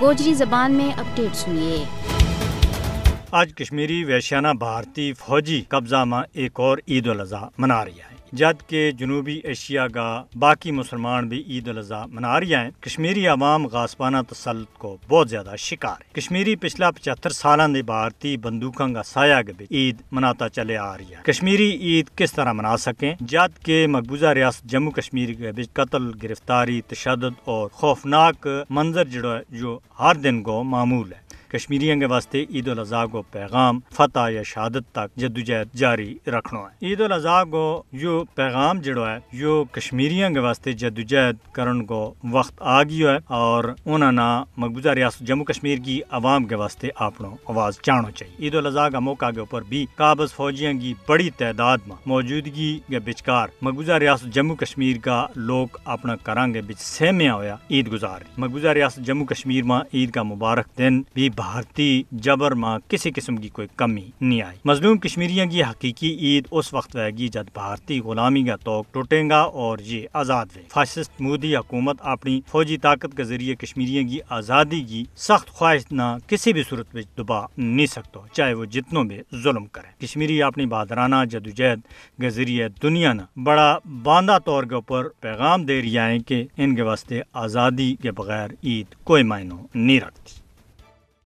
गोजरी जबान में अपडेट सुनिए आज कश्मीरी वैश्याना भारतीय फौजी कब्जा में एक और ईद उल मना रहा है जद के जनूबी एशिया का बाकी मुसलमान भी ईद अजी मना रही है कश्मीरी आवाम गासपाना तसलत को बहुत ज्यादा शिकार है कश्मीरी पिछला पचहत्तर साल के भारतीय बंदूकों का साया भी ईद मनाता चले आ रही है कश्मीरी ईद किस तरह मना सकें जद के मकबूजा रियासत जम्मू कश्मीर के कतल गिरफ्तारी तशद और खौफनाक मंजर जो हर दिन को मामूल है कश्मीरियों के वास्ते ईद उल अजहा को पैगाम फतह या शहादत तक जदोजहद जारी रखना है ईद उल अजहा को जो पैगाम जड़ो है जो कश्मीरियों के वास्ते जदोजहद करने को वक्त आ गयो है और उन्होंने मकबूजा रियासत जम्मू कश्मीर की आवाम के वास्ते अपनो आवाज चाणो चाहिए ईद उल अजहा का मौका के ऊपर भी काबज फौजियों की बड़ी तादाद में मौजूदगी के बिचकार मकबूजा रियासत जम्मू कश्मीर का लोग अपना करांगे बिच सहमिया होया ईद गुजार मकबूजा रियासत जम्मू कश्मीर में ईद का मुबारक दिन भी भारतीय जबर माँ किसी किस्म की कोई कमी नहीं आई मजलूम कश्मीरियों की हकीकी ईद उस वक्त आएगी जब भारतीय गुलामी का तो टूटेगा और ये आज़ाद हुए फासिस्ट मोदी हुकूमत अपनी फौजी ताकत के जरिए कश्मीरियों की आज़ादी की सख्त ख्वाहिश न किसी भी सूरत में दबा नहीं सकता चाहे वो जितनों में जुल्म करे कश्मीरी अपनी बहादराना जदोजहद के जरिए दुनिया न बड़ा बांदा तौर के ऊपर पैगाम दे रही है कि इनके वास्ते आज़ादी के बगैर ईद कोई मायनों नहीं रखती